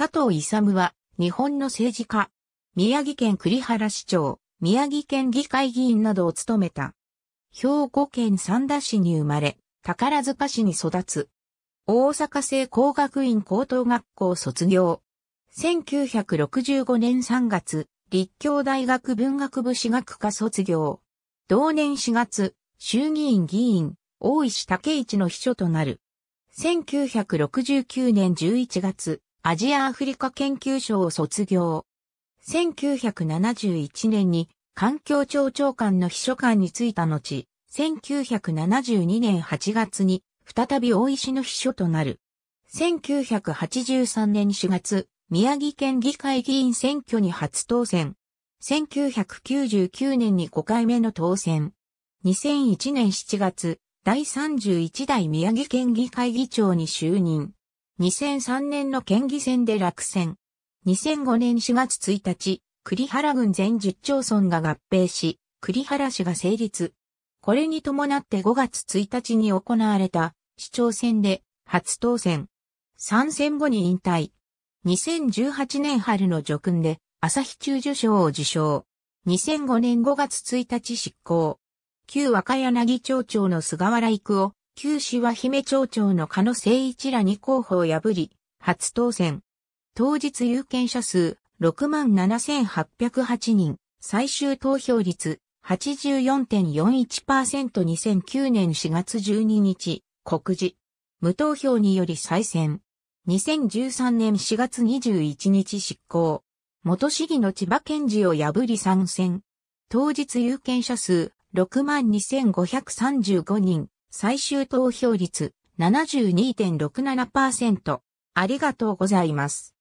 佐藤勇は、日本の政治家、宮城県栗原市長、宮城県議会議員などを務めた。兵庫県三田市に生まれ、宝塚市に育つ。大阪製工学院高等学校卒業。1965年3月、立教大学文学部史学科卒業。同年4月、衆議院議員、大石武一の秘書となる。1969年11月、アジアアフリカ研究所を卒業。1971年に環境庁長官の秘書官に就いた後、1972年8月に再び大石の秘書となる。1983年4月、宮城県議会議員選挙に初当選。1999年に5回目の当選。2001年7月、第31代宮城県議会議長に就任。2003年の県議選で落選。2005年4月1日、栗原郡全10町村が合併し、栗原市が成立。これに伴って5月1日に行われた市長選で初当選。参戦後に引退。2018年春の叙勲で朝日中受賞を受賞。2005年5月1日執行。旧若柳町長の菅原育夫、九死は姫町長の加野誠一らに候補を破り、初当選。当日有権者数67,808人、最終投票率 84.41%2009 年4月12日、告示。無投票により再選。2013年4月21日執行。元市議の千葉県事を破り参戦。当日有権者数62,535人、最終投票率72.67%。ありがとうございます。